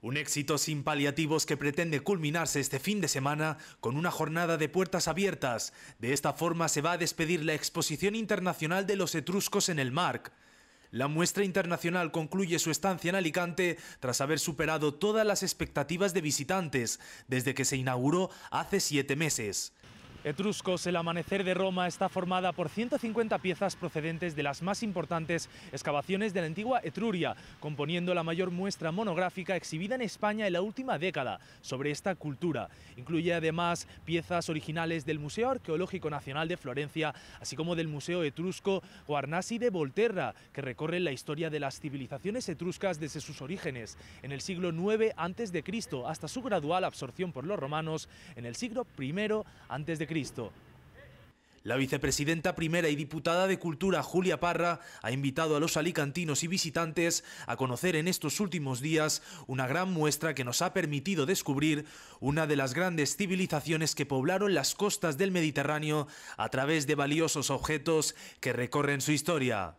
Un éxito sin paliativos que pretende culminarse este fin de semana con una jornada de puertas abiertas. De esta forma se va a despedir la Exposición Internacional de los Etruscos en el MARC. La muestra internacional concluye su estancia en Alicante tras haber superado todas las expectativas de visitantes desde que se inauguró hace siete meses. Etruscos, el amanecer de Roma está formada por 150 piezas procedentes de las más importantes excavaciones de la antigua Etruria, componiendo la mayor muestra monográfica exhibida en España en la última década sobre esta cultura. Incluye además piezas originales del Museo Arqueológico Nacional de Florencia, así como del Museo Etrusco Guarnasi de Volterra, que recorre la historia de las civilizaciones etruscas desde sus orígenes, en el siglo IX Cristo hasta su gradual absorción por los romanos en el siglo I a.C Cristo. La vicepresidenta primera y diputada de Cultura, Julia Parra, ha invitado a los alicantinos y visitantes a conocer en estos últimos días una gran muestra que nos ha permitido descubrir una de las grandes civilizaciones que poblaron las costas del Mediterráneo a través de valiosos objetos que recorren su historia.